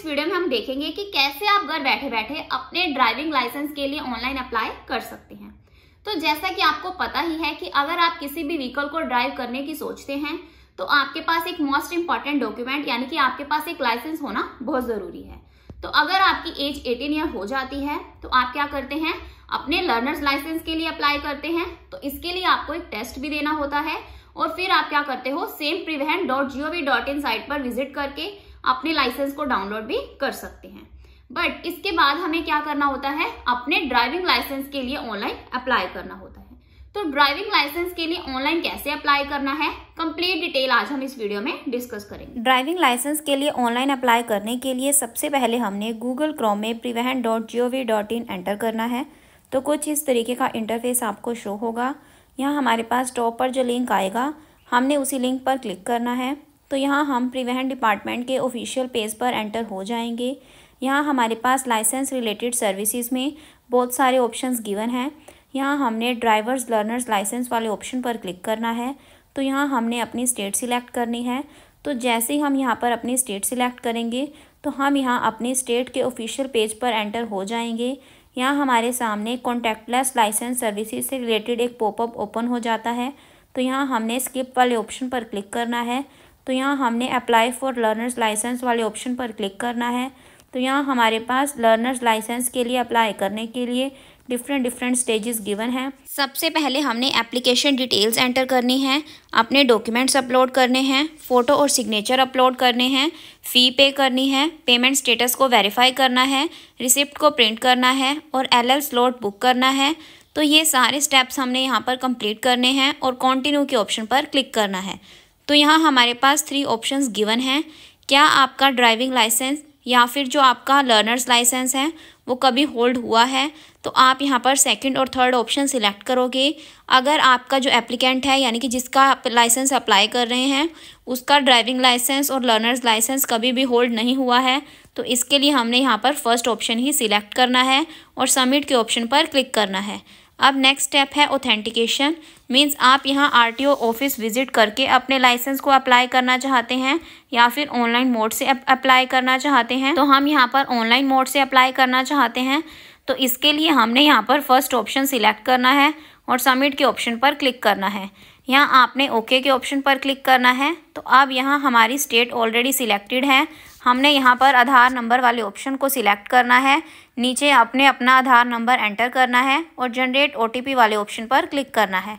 इस वीडियो में हम देखेंगे कि कैसे आप घर बैठे बैठे अपने ड्राइविंग लाइसेंस के लिए ऑनलाइन अप्लाई कर सकते हैं तो जैसा कि आपको पता ही है कि अगर आप किसी भी व्हीकल को ड्राइव करने की सोचते हैं तो आपके पास एक मोस्ट इंपॉर्टेंट डॉक्यूमेंट यानी कि आपके पास एक लाइसेंस होना बहुत जरूरी है तो अगर आपकी एज 18 ईयर हो जाती है तो आप क्या करते हैं अपने लर्नर्स लाइसेंस के लिए अप्लाई करते हैं तो इसके लिए आपको एक टेस्ट भी देना होता है और फिर आप क्या करते हो same Parivahan dot gov dot in site पर विजिट करके अपने लाइसेंस को डाउनलोड भी कर सकते हैं बट इसके बाद हमें क्या करना होता है अपने ड्राइविंग लाइसेंस के लिए ऑनलाइन अप्लाई करना होता है तो ड्राइविंग लाइसेंस के लिए ऑनलाइन कैसे अप्लाई करना है कंप्लीट डिटेल आज हम इस वीडियो में डिस्कस करेंगे ड्राइविंग लाइसेंस के लिए ऑनलाइन अप्लाई करने के लिए सबसे पहले हमने गूगल क्रोम में Parivahan dot G O V dot in enter करना है तो कुछ इस तरीके का इंटरफेस आपको शो होगा यहाँ हमारे पास टॉप पर जो लिंक आएगा हमने उसी लिंक पर क्लिक करना है तो यहाँ हम परिवहन डिपार्टमेंट के ऑफिशियल पेज पर एंटर हो जाएंगे यहाँ हमारे पास लाइसेंस रिलेटेड सर्विसेज में बहुत सारे ऑप्शंस गिवन हैं यहाँ हमने ड्राइवर्स लर्नर्स लाइसेंस वाले ऑप्शन पर क्लिक करना है तो यहाँ हमने अपनी स्टेट सिलेक्ट करनी है तो जैसे ही हम यहाँ पर अपनी स्टेट सिलेक्ट करेंगे तो हम यहाँ अपने स्टेट के ऑफिशियल पेज पर एंटर हो जाएंगे यहाँ हमारे सामने कॉन्टैक्टलेस लाइसेंस सर्विसेज से रिलेटेड एक पॉपअप ओपन हो जाता है तो यहाँ हमने स्किप वाले ऑप्शन पर क्लिक करना है तो यहाँ हमने अप्लाई फॉर लर्नर्स लाइसेंस वाले ऑप्शन पर क्लिक करना है तो यहाँ हमारे पास लर्नर्स लाइसेंस के लिए अप्लाई करने के लिए डिफरेंट डिफरेंट स्टेजेस गिवन हैं सबसे पहले हमने एप्लीकेशन डिटेल्स एंटर करनी है अपने डॉक्यूमेंट्स अपलोड करने हैं फ़ोटो और सिग्नेचर अपलोड करने हैं फ़ी पे करनी है पेमेंट स्टेटस को वेरीफाई करना है रिसिप्ट को प्रिंट करना है और एल एल स्लॉट बुक करना है तो ये सारे स्टेप्स हमने यहाँ पर कंप्लीट करने हैं और कॉन्टिन्यू के ऑप्शन पर क्लिक करना है तो यहाँ हमारे पास थ्री ऑप्शंस गिवन हैं क्या आपका ड्राइविंग लाइसेंस या फिर जो आपका लर्नर्स लाइसेंस है वो कभी होल्ड हुआ है तो आप यहाँ पर सेकंड और थर्ड ऑप्शन सिलेक्ट करोगे अगर आपका जो एप्लीकेंट है यानी कि जिसका आप लाइसेंस अप्लाई कर रहे हैं उसका ड्राइविंग लाइसेंस और लर्नर्स लाइसेंस कभी भी होल्ड नहीं हुआ है तो इसके लिए हमने यहाँ पर फर्स्ट ऑप्शन ही सिलेक्ट करना है और सबमिट के ऑप्शन पर क्लिक करना है अब नेक्स्ट स्टेप है ऑथेंटिकेशन मींस आप यहाँ आरटीओ ऑफिस विजिट करके अपने लाइसेंस को अप्लाई करना चाहते हैं या फिर ऑनलाइन मोड से अप्लाई करना चाहते हैं तो हम यहाँ पर ऑनलाइन मोड से अप्लाई करना चाहते हैं तो इसके लिए हमने यहाँ पर फर्स्ट ऑप्शन सिलेक्ट करना है और सबमिट के ऑप्शन पर क्लिक करना है यहाँ आपने ओके okay के ऑप्शन पर क्लिक करना है तो अब यहाँ हमारी स्टेट ऑलरेडी सिलेक्टेड है हमने यहाँ पर आधार नंबर वाले ऑप्शन को सिलेक्ट करना है नीचे आपने अपना आधार नंबर एंटर करना है और जनरेट ओ वाले ऑप्शन पर क्लिक करना है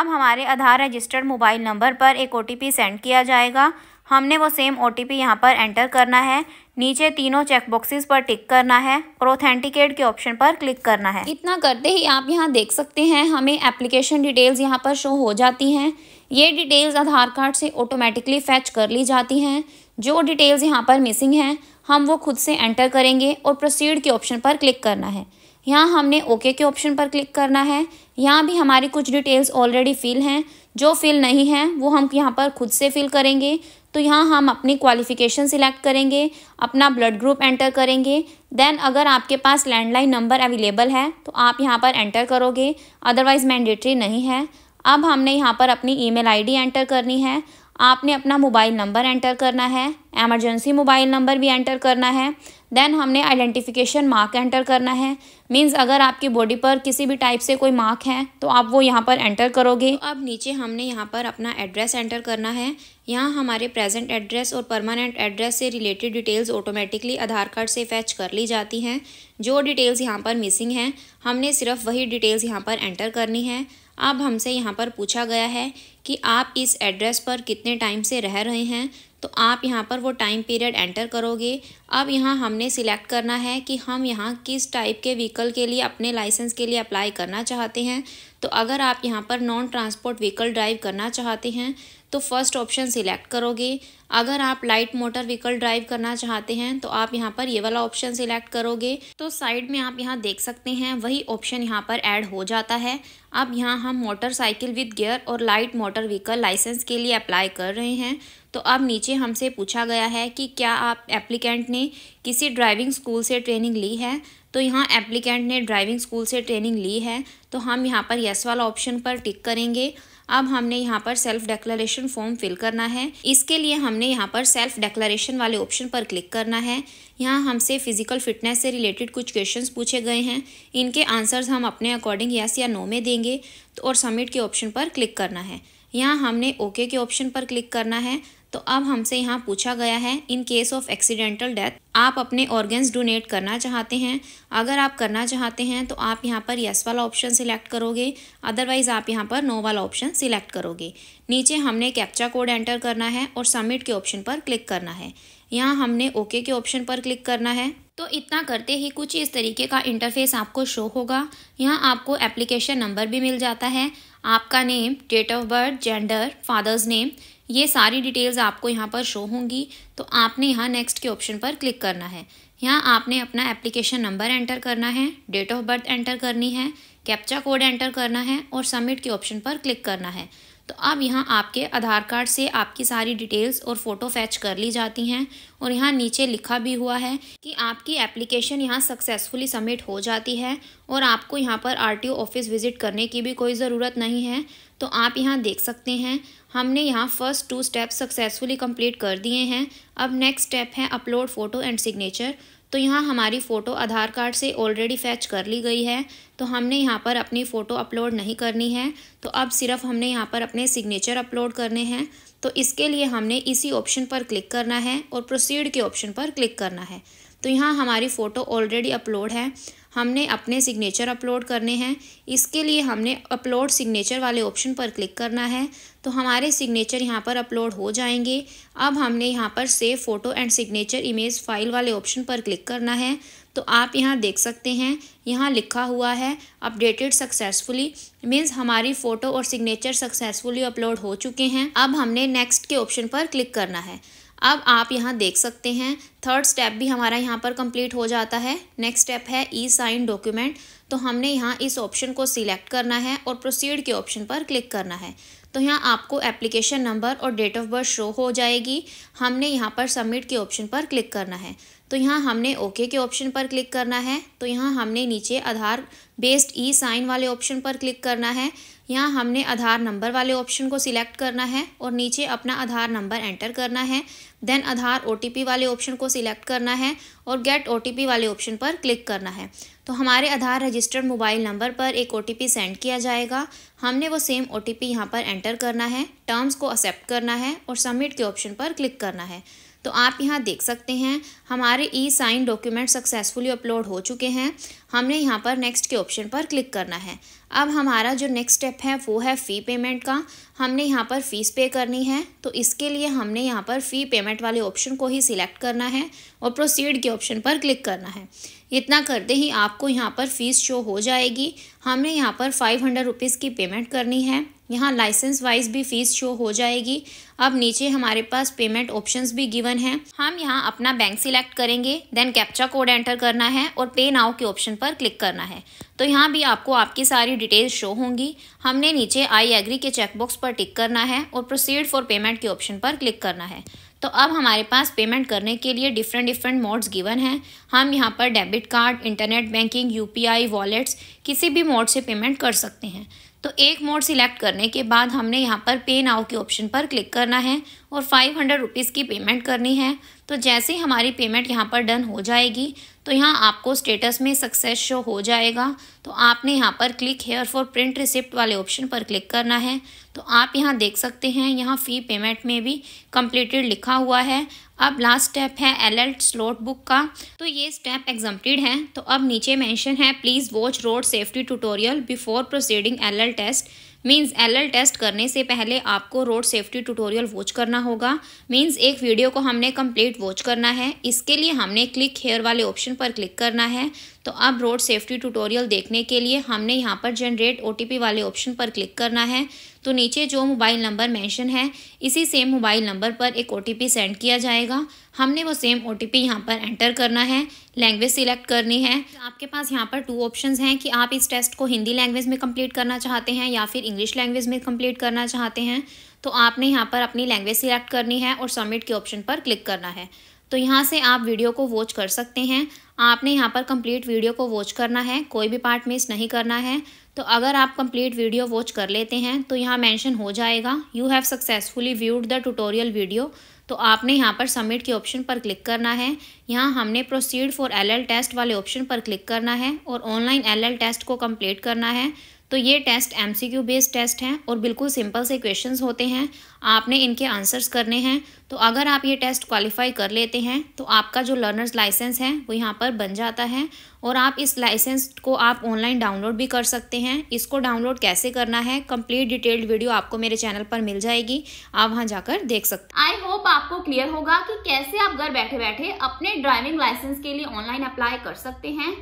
अब हमारे आधार रजिस्टर्ड मोबाइल नंबर पर एक ओ सेंड किया जाएगा हमने वो सेम ओ टी यहाँ पर एंटर करना है नीचे तीनों चेकबॉक्सेस पर टिक करना है और ऑथेंटिकेट के ऑप्शन पर क्लिक करना है इतना करते ही आप यहाँ देख सकते हैं हमें एप्लीकेशन डिटेल्स यहाँ पर शो हो जाती हैं ये डिटेल्स आधार कार्ड से ऑटोमेटिकली फैच कर ली जाती हैं जो डिटेल्स यहाँ पर मिसिंग हैं हम वो खुद से एंटर करेंगे और प्रोसीड के ऑप्शन पर क्लिक करना है यहाँ हमने ओके के ऑप्शन पर क्लिक करना है यहाँ भी हमारी कुछ डिटेल्स ऑलरेडी फिल हैं जो फिल नहीं हैं वो हम यहाँ पर खुद से फिल करेंगे तो यहाँ हम अपनी क्वालिफ़िकेशन सिलेक्ट करेंगे अपना ब्लड ग्रुप एंटर करेंगे देन अगर आपके पास लैंडलाइन नंबर अवेलेबल है तो आप यहाँ पर एंटर करोगे अदरवाइज़ मैंडेटरी नहीं है अब हमने यहाँ पर अपनी ईमेल आईडी एंटर करनी है आपने अपना मोबाइल नंबर एंटर करना है एमरजेंसी मोबाइल नंबर भी एंटर करना है देन हमने आइडेंटिफिकेशन मार्क एंटर करना है मींस अगर आपकी बॉडी पर किसी भी टाइप से कोई मार्क है तो आप वो यहाँ पर एंटर करोगे तो अब नीचे हमने यहाँ पर अपना एड्रेस एंटर करना है यहाँ हमारे प्रेजेंट एड्रेस और परमानेंट एड्रेस से related details automatically Aadhaar card से फैच कर ली जाती हैं जो डिटेल्स यहाँ पर मिसिंग हैं हमने सिर्फ वही डिटेल्स यहाँ पर एंटर करनी है अब हमसे यहाँ पर पूछा गया है कि आप इस एड्रेस पर कितने टाइम से रह रहे हैं तो आप यहाँ पर वो टाइम पीरियड एंटर करोगे अब यहाँ हमने सिलेक्ट करना है कि हम यहाँ किस टाइप के व्हीकल के लिए अपने लाइसेंस के लिए अप्लाई करना चाहते हैं तो अगर आप यहाँ पर नॉन ट्रांसपोर्ट व्हीकल ड्राइव करना चाहते हैं तो फर्स्ट ऑप्शन सिलेक्ट करोगे अगर आप लाइट मोटर व्हीकल ड्राइव करना चाहते हैं तो आप यहाँ पर ये वाला ऑप्शन सिलेक्ट करोगे तो साइड में आप यहाँ देख सकते हैं वही ऑप्शन यहाँ पर ऐड हो जाता है अब यहाँ हम मोटरसाइकिल विद गियर और लाइट मोटर व्हीकल लाइसेंस के लिए अप्लाई कर रहे हैं तो अब नीचे हमसे पूछा गया है कि क्या आप एप्लीकेंट ने किसी ड्राइविंग स्कूल से ट्रेनिंग ली है तो यहाँ एप्लीकेंट ने ड्राइविंग स्कूल से ट्रेनिंग ली है तो हम यहाँ पर यस वाला ऑप्शन पर टिक करेंगे अब हमने यहाँ पर सेल्फ डेक्लरेशन फॉर्म फिल करना है इसके लिए हमने यहाँ पर सेल्फ डेक्लरेशन वाले ऑप्शन पर क्लिक करना है यहाँ हमसे फिजिकल फिटनेस से रिलेटेड कुछ क्वेश्चंस पूछे गए हैं इनके आंसर्स हम अपने अकॉर्डिंग यस या नो में देंगे तो और सबमिट के ऑप्शन पर क्लिक करना है यहाँ हमने ओके के ऑप्शन पर क्लिक करना है तो अब हमसे यहाँ पूछा गया है in case of accidental death आप अपने ऑर्गन्स डोनेट करना चाहते हैं अगर आप करना चाहते हैं तो आप यहाँ पर यस वाला ऑप्शन सिलेक्ट करोगे अदरवाइज़ आप यहाँ पर नो वाला ऑप्शन सिलेक्ट करोगे नीचे हमने कैप्चा कोड एंटर करना है और सबमिट के ऑप्शन पर क्लिक करना है यहाँ हमने ओके के ऑप्शन पर क्लिक करना है तो इतना करते ही कुछ इस तरीके का इंटरफेस आपको शो होगा यहाँ आपको एप्लीकेशन नंबर भी मिल जाता है आपका name date of birth gender father's name ये सारी डिटेल्स आपको यहाँ पर शो होंगी तो आपने यहाँ नेक्स्ट के ऑप्शन पर क्लिक करना है यहाँ आपने अपना एप्लीकेशन नंबर एंटर करना है डेट ऑफ बर्थ एंटर करनी है कैप्चा कोड एंटर करना है और सबमिट के ऑप्शन पर क्लिक करना है तो अब यहाँ आपके आधार कार्ड से आपकी सारी डिटेल्स और फ़ोटो फैच कर ली जाती हैं और यहाँ नीचे लिखा भी हुआ है कि आपकी एप्लीकेशन यहाँ सक्सेसफुली सबमिट हो जाती है और आपको यहाँ पर आरटीओ ऑफिस विज़िट करने की भी कोई ज़रूरत नहीं है तो आप यहाँ देख सकते हैं हमने यहाँ first two step successfully complete कर दिए हैं अब नेक्स्ट स्टेप है अपलोड फ़ोटो एंड सिग्नेचर तो यहाँ हमारी फ़ोटो आधार कार्ड से ऑलरेडी फैच कर ली गई है तो हमने यहाँ पर अपनी फ़ोटो अपलोड नहीं करनी है तो अब सिर्फ हमने यहाँ पर अपने सिग्नेचर अपलोड करने हैं तो इसके लिए हमने इसी ऑप्शन पर क्लिक करना है और प्रोसीड के ऑप्शन पर क्लिक करना है तो यहाँ हमारी फ़ोटो ऑलरेडी अपलोड है हमने अपने सिग्नेचर अपलोड करने हैं इसके लिए हमने अपलोड सिग्नेचर वाले ऑप्शन पर क्लिक करना है तो हमारे सिग्नेचर यहाँ पर अपलोड हो जाएंगे अब हमने यहाँ पर save photo and signature image file वाले ऑप्शन पर क्लिक करना है तो आप यहाँ देख सकते हैं यहाँ लिखा हुआ है अपडेटेड सक्सेसफुली मीन्स हमारी फ़ोटो और सिग्नेचर सक्सेसफुली अपलोड हो चुके हैं अब हमने नेक्स्ट के ऑप्शन पर क्लिक करना है अब आप यहाँ देख सकते हैं थर्ड स्टेप भी हमारा यहाँ पर कंप्लीट हो जाता है नेक्स्ट स्टेप है ई साइन डॉक्यूमेंट तो हमने यहाँ इस ऑप्शन को सिलेक्ट करना है और प्रोसीड के ऑप्शन पर क्लिक करना है तो यहाँ आपको एप्लीकेशन नंबर और डेट ऑफ बर्थ शो हो जाएगी हमने यहाँ पर सबमिट के ऑप्शन पर क्लिक करना है तो यहाँ हमने ओके के ऑप्शन पर क्लिक करना है तो यहाँ हमने नीचे आधार बेस्ड ई साइन वाले ऑप्शन पर क्लिक करना है यहाँ हमने आधार नंबर वाले ऑप्शन को सिलेक्ट करना है और नीचे अपना आधार नंबर एंटर करना है देन आधार ओ वाले ऑप्शन को सिलेक्ट करना है और गेट ओ वाले ऑप्शन पर क्लिक करना है तो हमारे आधार रजिस्टर्ड मोबाइल नंबर पर एक ओ सेंड किया जाएगा हमने वो सेम ओ टी यहाँ पर एंटर करना है टर्म्स को एक्सेप्ट करना है और सबमिट के ऑप्शन पर क्लिक करना है तो आप यहाँ देख सकते हैं हमारे e sign document successfully upload हो चुके हैं हमने यहाँ पर नेक्स्ट के ऑप्शन पर क्लिक करना है अब हमारा जो नेक्स्ट स्टेप है वो है फ़ी पेमेंट का हमने यहाँ पर फ़ीस पे करनी है तो इसके लिए हमने यहाँ पर फ़ी पेमेंट वाले ऑप्शन को ही सिलेक्ट करना है और प्रोसीड के ऑप्शन पर क्लिक करना है इतना करते ही आपको यहाँ पर फ़ीस शो हो जाएगी हमने यहाँ पर फाइव हंड्रेड रुपीज़ की पेमेंट करनी है यहाँ लाइसेंस वाइज भी फ़ीस शो हो जाएगी अब नीचे हमारे पास पेमेंट ऑप्शंस भी गिवन हैं हम यहाँ अपना बैंक सिलेक्ट करेंगे देन कैप्चा कोड एंटर करना है और पे नाउ के ऑप्शन पर क्लिक करना है तो यहाँ भी आपको आपकी सारी डिटेल्स शो होंगी हमने नीचे आई एग्री के चेकबॉक्स पर टिक करना है और प्रोसीड फॉर पेमेंट के ऑप्शन पर क्लिक करना है तो अब हमारे पास पेमेंट करने के लिए डिफरेंट डिफरेंट मोड्स गिवन हैं हम यहाँ पर debit card internet banking UPI wallets किसी भी मोड से पेमेंट कर सकते हैं तो एक मोड सिलेक्ट करने के बाद हमने यहाँ पर पे नाउ के ऑप्शन पर क्लिक करना है और फाइव हंड्रेड रुपीज़ की पेमेंट करनी है तो जैसे ही हमारी पेमेंट यहाँ पर डन हो जाएगी तो यहाँ आपको स्टेटस में सक्सेस शो हो जाएगा तो आपने यहाँ पर click here for print receipt वाले ऑप्शन पर क्लिक करना है तो आप यहाँ देख सकते हैं यहाँ फ़ी पेमेंट में भी कंप्लीटेड लिखा हुआ है अब लास्ट स्टेप है एलर्ट स्लॉट बुक का तो ये स्टेप एग्जाम्प्टेड है तो अब नीचे मैंशन है please watch road safety tutorial before proceeding alert test means L test करने से पहले आपको रोड सेफ्टी ट्यूटोरियल वॉच करना होगा मीन्स एक वीडियो को हमने कंप्लीट वॉच करना है इसके लिए हमने क्लिक हेयर वाले ऑप्शन पर क्लिक करना है तो अब रोड सेफ्टी ट्यूटोरियल देखने के लिए हमने यहाँ पर जनरेट ओ वाले ऑप्शन पर क्लिक करना है तो नीचे जो मोबाइल नंबर मेंशन है इसी सेम मोबाइल नंबर पर एक ओ सेंड किया जाएगा हमने वो सेम ओ टी पी यहाँ पर एंटर करना है लैंग्वेज सिलेक्ट करनी है आपके पास यहाँ पर टू ऑप्शन हैं कि आप इस टेस्ट को हिंदी लैंग्वेज में कंप्लीट करना चाहते हैं या फिर इंग्लिश लैंग्वेज में कंप्लीट करना चाहते हैं तो आपने यहाँ पर अपनी लैंग्वेज सिलेक्ट करनी है और सबमिट के ऑप्शन पर क्लिक करना है तो यहाँ से आप वीडियो को वॉच कर सकते हैं आपने यहाँ पर कंप्लीट वीडियो को वॉच करना है कोई भी पार्ट मिस नहीं करना है तो अगर आप कंप्लीट वीडियो वॉच कर लेते हैं तो यहाँ मेंशन हो जाएगा you have successfully viewed the tutorial video तो आपने यहाँ पर सबमिट के ऑप्शन पर क्लिक करना है यहाँ हमने प्रोसीड फॉर एलएल टेस्ट वाले ऑप्शन पर क्लिक करना है और ऑनलाइन एलएल टेस्ट को कंप्लीट करना है तो ये test M C Q based test हैं और बिल्कुल सिंपल से क्वेश्चन होते हैं आपने इनके आंसर्स करने हैं तो अगर आप ये टेस्ट क्वालिफाई कर लेते हैं तो आपका जो लर्नर्स लाइसेंस है वो यहाँ पर बन जाता है और आप इस लाइसेंस को आप ऑनलाइन डाउनलोड भी कर सकते हैं इसको डाउनलोड कैसे करना है कंप्लीट डिटेल्ड वीडियो आपको मेरे चैनल पर मिल जाएगी आप वहाँ जाकर देख सकते हैं आई होप आपको क्लियर होगा कि कैसे आप घर बैठे बैठे अपने ड्राइविंग लाइसेंस के लिए ऑनलाइन अप्लाई कर सकते हैं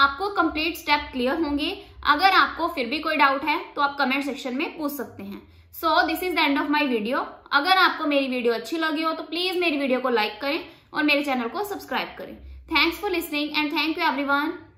आपको कंप्लीट स्टेप क्लियर होंगे अगर आपको फिर भी कोई डाउट है तो आप कमेंट सेक्शन में पूछ सकते हैं so this is the end of my video अगर आपको मेरी वीडियो अच्छी लगी हो तो प्लीज मेरी वीडियो को लाइक करें और मेरे चैनल को सब्सक्राइब करें thanks for listening and thank you every